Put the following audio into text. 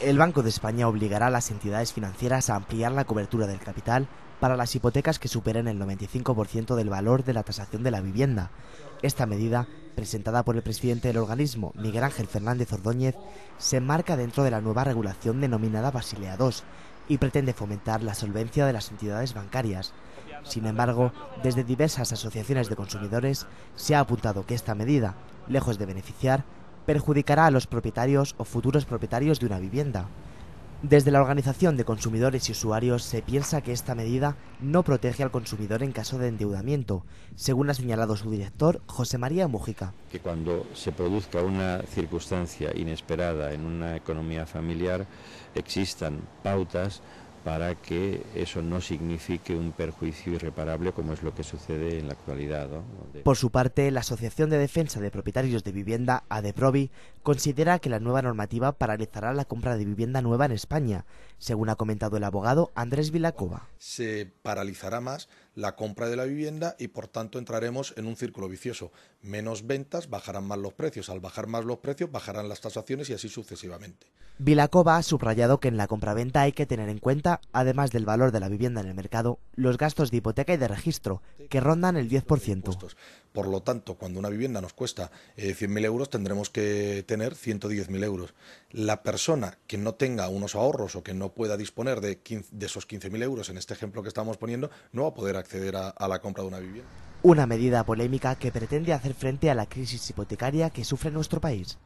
El Banco de España obligará a las entidades financieras a ampliar la cobertura del capital para las hipotecas que superen el 95% del valor de la tasación de la vivienda. Esta medida, presentada por el presidente del organismo, Miguel Ángel Fernández Ordóñez, se enmarca dentro de la nueva regulación denominada Basilea II y pretende fomentar la solvencia de las entidades bancarias. Sin embargo, desde diversas asociaciones de consumidores se ha apuntado que esta medida, lejos de beneficiar, perjudicará a los propietarios o futuros propietarios de una vivienda. Desde la Organización de Consumidores y Usuarios se piensa que esta medida no protege al consumidor en caso de endeudamiento, según ha señalado su director José María Mujica. Que cuando se produzca una circunstancia inesperada en una economía familiar existan pautas para que eso no signifique un perjuicio irreparable como es lo que sucede en la actualidad. Por su parte, la Asociación de Defensa de Propietarios de Vivienda, ADEPROVI, considera que la nueva normativa paralizará la compra de vivienda nueva en España, según ha comentado el abogado Andrés Vilacova. Se paralizará más la compra de la vivienda y por tanto entraremos en un círculo vicioso. Menos ventas, bajarán más los precios. Al bajar más los precios, bajarán las tasaciones y así sucesivamente. Vilacova ha subrayado que en la compraventa hay que tener en cuenta, además del valor de la vivienda en el mercado, los gastos de hipoteca y de registro, que rondan el 10%. Por lo tanto, cuando una vivienda nos cuesta eh, 100.000 euros, tendremos que tener 110.000 euros. La persona que no tenga unos ahorros o que no pueda disponer de, de esos 15.000 euros, en este ejemplo que estamos poniendo, no va a poder acceder la compra de una Una medida polémica que pretende hacer frente a la crisis hipotecaria que sufre nuestro país.